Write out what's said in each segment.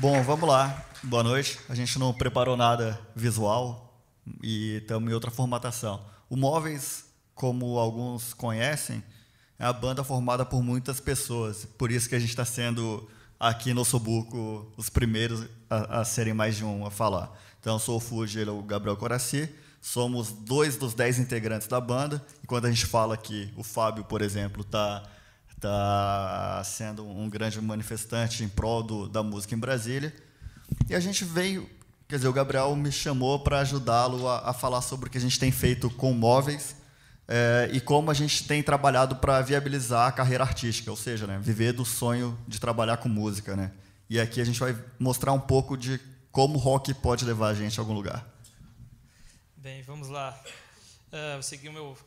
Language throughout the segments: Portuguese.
Bom, vamos lá. Boa noite. A gente não preparou nada visual e estamos em outra formatação. O Móveis, como alguns conhecem, é a banda formada por muitas pessoas. Por isso que a gente está sendo aqui no Sobuco os primeiros a, a, serem mais de um a falar. Então, eu sou o Fuji, ele é o Gabriel Coraci. Somos dois dos dez integrantes da banda. E quando a gente fala que o Fábio, por exemplo, está está sendo um grande manifestante em prol do, da música em Brasília. E a gente veio, quer dizer, o Gabriel me chamou para ajudá-lo a, a, falar sobre o que a gente tem feito com móveis é, e como a gente tem trabalhado para viabilizar a carreira artística, ou seja, né, viver do sonho de trabalhar com música. Né? E aqui a gente vai mostrar um pouco de como o rock pode levar a gente a algum lugar. Bem, vamos lá. Uh, vou seguir o meu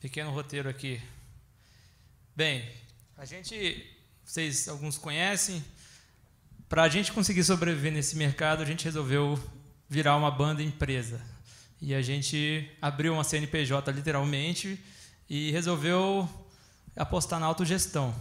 pequeno roteiro aqui. Bem, a gente, vocês alguns conhecem, para a gente conseguir sobreviver nesse mercado, a gente resolveu virar uma banda empresa. E a gente abriu uma CNPJ literalmente e resolveu apostar na autogestão.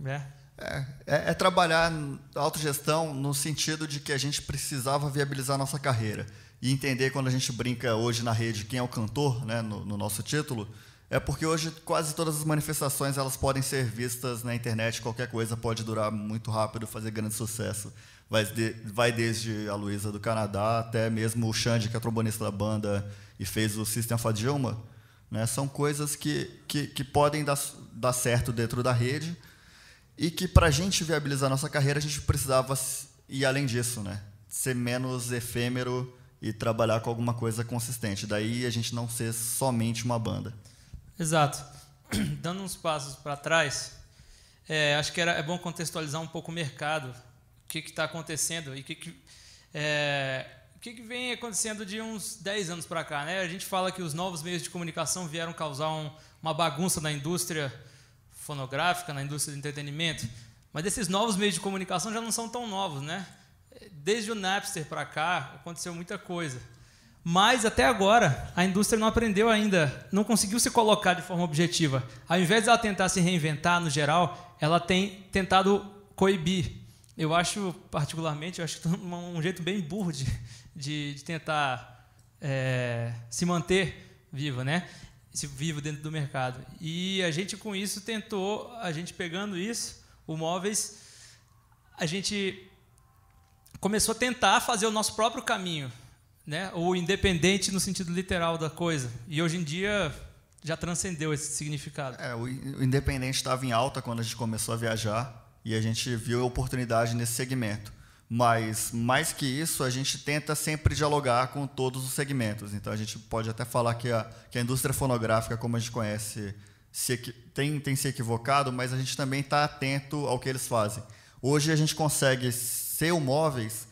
Né? É, é, é trabalhar na autogestão no sentido de que a gente precisava viabilizar a nossa carreira. E entender quando a gente brinca hoje na rede quem é o cantor, né, no, no nosso título, é porque hoje quase todas as manifestações elas podem ser vistas na internet, qualquer coisa pode durar muito rápido, fazer grande sucesso. Vai, de, vai desde a Luísa do Canadá até mesmo o Xande, que é trombonista da banda e fez o System of a Dilma. Né? São coisas que, que, que podem dar, dar certo dentro da rede e que, para a gente viabilizar a nossa carreira, a gente precisava ir além disso, né? ser menos efêmero e trabalhar com alguma coisa consistente. Daí a gente não ser somente uma banda. Exato. Dando uns passos para trás, é, acho que era, é bom contextualizar um pouco o mercado, o que está acontecendo e o que, que, é, que, que vem acontecendo de uns 10 anos para cá. Né? A gente fala que os novos meios de comunicação vieram causar um, uma bagunça na indústria fonográfica, na indústria do entretenimento, mas esses novos meios de comunicação já não são tão novos. Né? Desde o Napster para cá, aconteceu muita coisa. Mas até agora, a indústria não aprendeu ainda, não conseguiu se colocar de forma objetiva. Ao invés de ela tentar se reinventar no geral, ela tem tentado coibir. Eu acho, particularmente, eu acho tá um jeito bem burro de, de, de tentar é, se manter viva, né? Se vivo dentro do mercado. E a gente, com isso, tentou, a gente pegando isso, o móveis, a gente começou a tentar fazer o nosso próprio caminho né? independente no sentido literal da coisa. E hoje em dia já transcendeu esse significado. É, o independente estava em alta quando a gente começou a viajar e a gente viu a oportunidade nesse segmento. Mas, mais que isso, a gente tenta sempre dialogar com todos os segmentos. Então, a gente pode até falar que a, que a indústria fonográfica, como a gente conhece, se, tem, tem se equivocado, mas a gente também está atento ao que eles fazem. Hoje, a gente consegue ser o móveis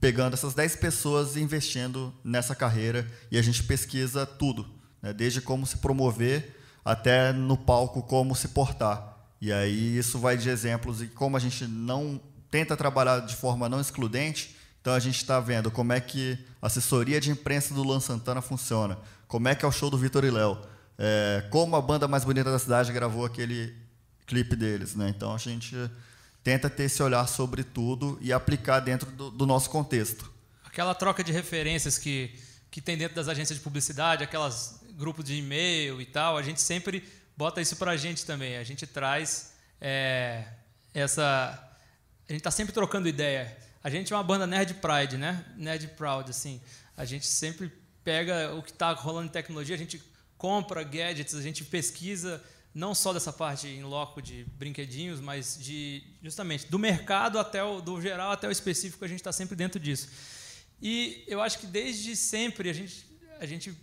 pegando essas 10 pessoas e investindo nessa carreira. E a gente pesquisa tudo, né? desde como se promover até no palco como se portar. E aí isso vai de exemplos e como a gente não tenta trabalhar de forma não excludente, então a gente está vendo como é que a assessoria de imprensa do Luan Santana funciona, como é que é o show do Vitor e Léo, é, como a banda mais bonita da cidade gravou aquele clipe deles, né? Então a gente tenta ter esse olhar sobre tudo e aplicar dentro do, do nosso contexto. Aquela troca de referências que, que tem dentro das agências de publicidade, aquelas grupos de e-mail e tal, a gente sempre bota isso para a gente também. A gente traz é, essa... A gente está sempre trocando ideia. A gente é uma banda nerd pride, né? Nerd proud, assim. A gente sempre pega o que está rolando em tecnologia, a gente compra gadgets, a gente pesquisa não só dessa parte em loco de brinquedinhos, mas de justamente do mercado até o do geral até o específico, a gente está sempre dentro disso. E eu acho que desde sempre a gente a gente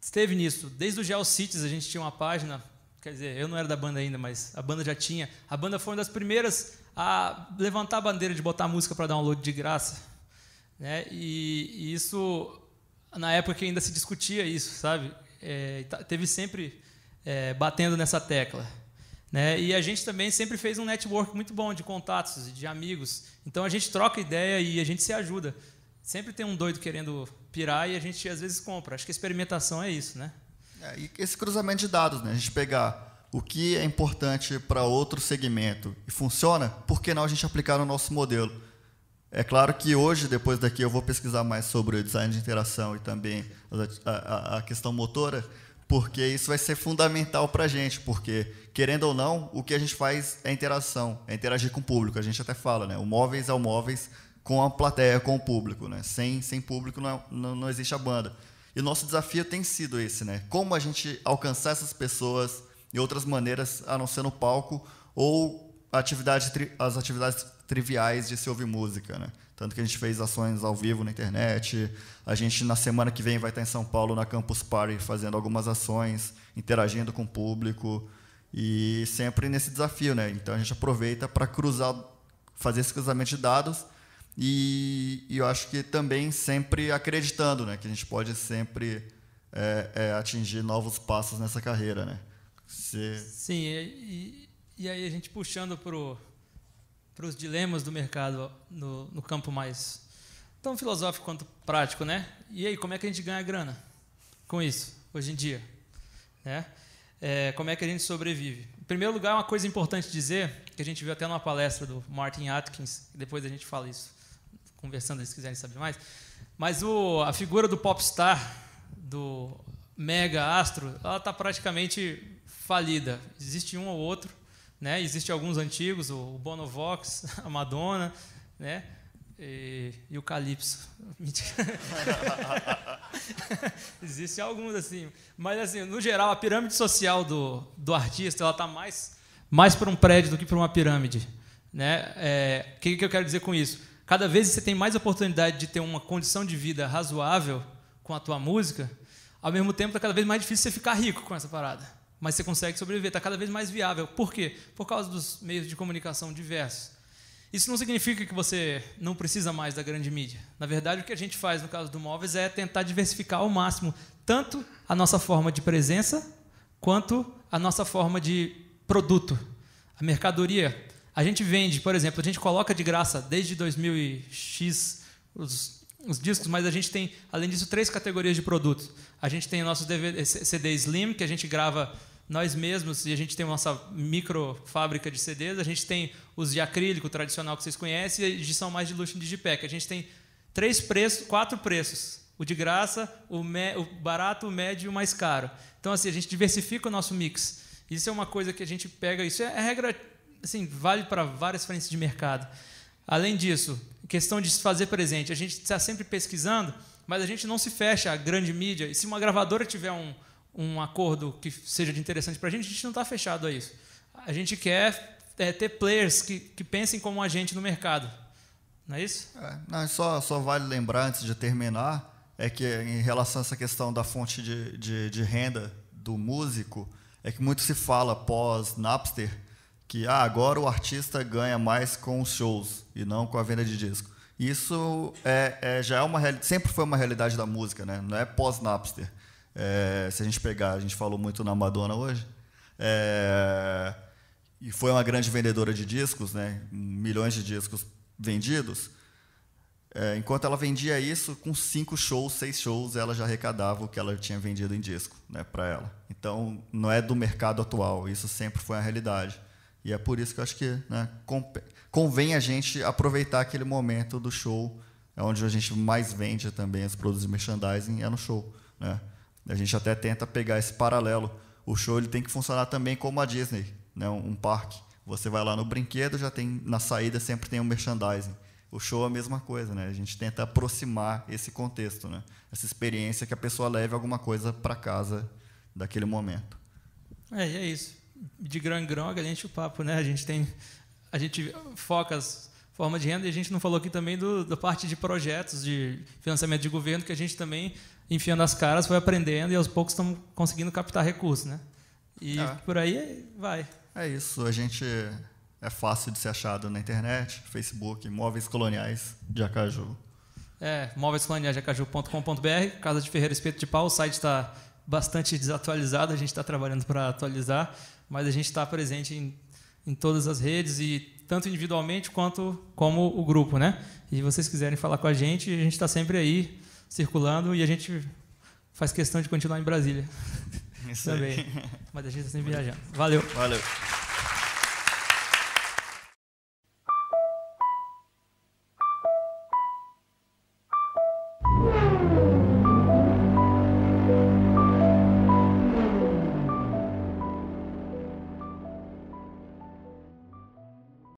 esteve nisso. Desde o GeoCities a gente tinha uma página, quer dizer, eu não era da banda ainda, mas a banda já tinha. A banda foi uma das primeiras a levantar a bandeira de botar música para download de graça, né? E, e, isso na época que ainda se discutia isso, sabe? É, teve sempre é, batendo nessa tecla. Né? E a gente também sempre fez um network muito bom de contatos, e de amigos. Então a gente troca ideia e a gente se ajuda. Sempre tem um doido querendo pirar e a gente às vezes compra. Acho que a experimentação é isso, né? É, e esse cruzamento de dados, né? A gente pegar o que é importante para outro segmento e funciona, por que não a gente aplicar no nosso modelo? É claro que hoje, depois daqui, eu vou pesquisar mais sobre o design de interação e também a, a, a questão motora, porque isso vai ser fundamental para a gente, porque, querendo ou não, o que a gente faz é interação, é interagir com o público. A gente até fala, né? O móveis é o móveis com a plateia, com o público, né? Sem, sem público não, é, não, não existe a banda. E o nosso desafio tem sido esse, né? Como a gente alcançar essas pessoas de outras maneiras, a não ser no palco, ou atividade, as atividades triviais de se ouvir música, né? Tanto que a gente fez ações ao vivo na internet. A gente, na semana que vem, vai estar em São Paulo, na Campus Party, fazendo algumas ações, interagindo com o público. E sempre nesse desafio, né? Então a gente aproveita para cruzar, fazer esse cruzamento de dados. E, e, eu acho que também sempre acreditando, né? Que a gente pode sempre é, é, atingir novos passos nessa carreira, né? Se... Sim, e, e aí a gente puxando para o para os dilemas do mercado no, no campo mais tão filosófico quanto prático, né? E aí, como é que a gente ganha grana com isso hoje em dia? Né? É, como é que a gente sobrevive? Em primeiro lugar, uma coisa importante dizer, que a gente viu até numa palestra do Martin Atkins, depois a gente fala isso, conversando, se quiserem saber mais, mas o, a figura do popstar, do mega astro, ela está praticamente falida. Existe um ou outro, né? Existem alguns antigos, o Bonovox, a Madonna, né? E, e o Calypso. Existem alguns assim, mas assim, no geral a pirâmide social do, do artista ela está mais mais para um prédio do que para uma pirâmide, né? O é, que, que eu quero dizer com isso? Cada vez você tem mais oportunidade de ter uma condição de vida razoável com a tua música, ao mesmo tempo está cada vez mais difícil você ficar rico com essa parada mas você consegue sobreviver, está cada vez mais viável. Por quê? Por causa dos meios de comunicação diversos. Isso não significa que você não precisa mais da grande mídia. Na verdade, o que a gente faz no caso do Móveis é tentar diversificar ao máximo tanto a nossa forma de presença quanto a nossa forma de produto, a mercadoria. A gente vende, por exemplo, a gente coloca de graça desde 2000 e X os os discos, mas a gente tem, além disso, três categorias de produtos. A gente tem o nosso DVD, CD Slim, que a gente grava nós mesmos e a gente tem a nossa micro fábrica de CDs. A gente tem os de acrílico tradicional que vocês conhecem e a edição mais de luxo em Digipack. A gente tem três preços, quatro preços. O de graça, o, me, o barato, o médio e o mais caro. Então, assim, a gente diversifica o nosso mix. Isso é uma coisa que a gente pega. Isso é, é regra, assim, vale para várias frentes de mercado. Além disso, questão de se fazer presente. A gente está sempre pesquisando, mas a gente não se fecha à grande mídia. E se uma gravadora tiver um, um acordo que seja de interessante para a gente, a gente não está fechado a isso. A gente quer é, ter players que, que pensem como a gente no mercado. Não é isso? É, não, só, só vale lembrar, antes de terminar, é que em relação a essa questão da fonte de, de, de renda do músico, é que muito se fala pós-Napster que ah, agora o artista ganha mais com os shows e não com a venda de disco. Isso é, é já é uma sempre foi uma realidade da música, né? não é pós-Napster. É, se a gente pegar, a gente falou muito na Madonna hoje, é, e foi uma grande vendedora de discos, né? milhões de discos vendidos. É, enquanto ela vendia isso, com cinco shows, seis shows, ela já arrecadava o que ela tinha vendido em disco né, para ela. Então, não é do mercado atual, isso sempre foi a realidade. E é por isso que eu acho que né, convém a gente aproveitar aquele momento do show, é onde a gente mais vende também os produtos de merchandising, é no show. Né? A gente até tenta pegar esse paralelo. O show ele tem que funcionar também como a Disney, né? um parque. Você vai lá no brinquedo, já tem na saída sempre tem um merchandising. O show é a mesma coisa, né? A gente tenta aproximar esse contexto, né? Essa experiência que a pessoa leve alguma coisa para casa daquele momento. É, é isso de grão em grão, a gente o papo, né? A gente tem, a gente foca as formas de renda e a gente não falou aqui também do, da parte de projetos de financiamento de governo que a gente também enfiando as caras foi aprendendo e aos poucos estamos conseguindo captar recursos, né? E é. por aí vai. É isso. A gente é fácil de ser achado na internet, Facebook, Móveis Coloniais de Acaju. É, móveiscoloniaisdeacaju.com.br, Casa de Ferreira Espeto de Pau, o site está bastante desatualizado, a gente está trabalhando para atualizar mas a gente está presente em, em todas as redes e tanto individualmente quanto como o grupo, né? E vocês quiserem falar com a gente, a gente está sempre aí circulando e a gente faz questão de continuar em Brasília. Isso também. Mas a gente está sempre viajando. Valeu. Valeu.